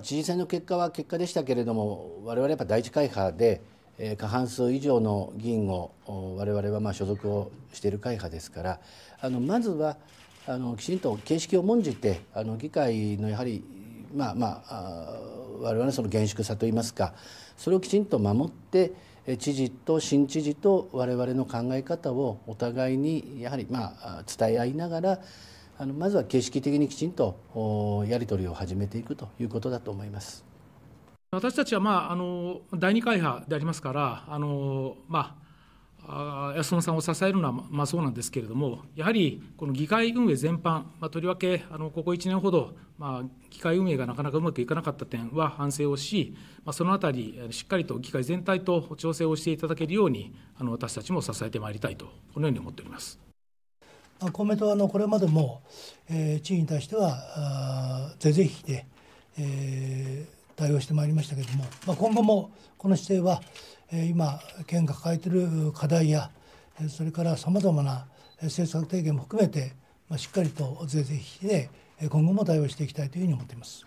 知事選の結果は結果でしたけれども、我々やっぱ第一会派で、え過半数以上の議員を我々はまあ所属をしている会派ですからあのまずはあのきちんと形式を重んじてあの議会のやはりまあまあ我々のその厳粛さといいますかそれをきちんと守って知事と新知事と我々の考え方をお互いにやはりまあ伝え合いながらあのまずは形式的にきちんとやり取りを始めていくということだと思います。私たちは、まあ、あの第二会派でありますからあの、まあ、安野さんを支えるのは、まあ、そうなんですけれどもやはりこの議会運営全般、まあ、とりわけあのここ1年ほど、まあ、議会運営がなかなかうまくいかなかった点は反省をし、まあ、そのあたりしっかりと議会全体と調整をしていただけるようにあの私たちも支えてまいりたいとこのように思っております。まあ、公明党はあのこれまでも、えー、地位に対しては是々非で、えー、対応してまいりましたけれども、まあ、今後もこの姿勢は、えー、今県が抱えている課題やそれからさまざまな政策提言も含めて、まあ、しっかりと是々非で今後も対応していきたいというふうに思っています。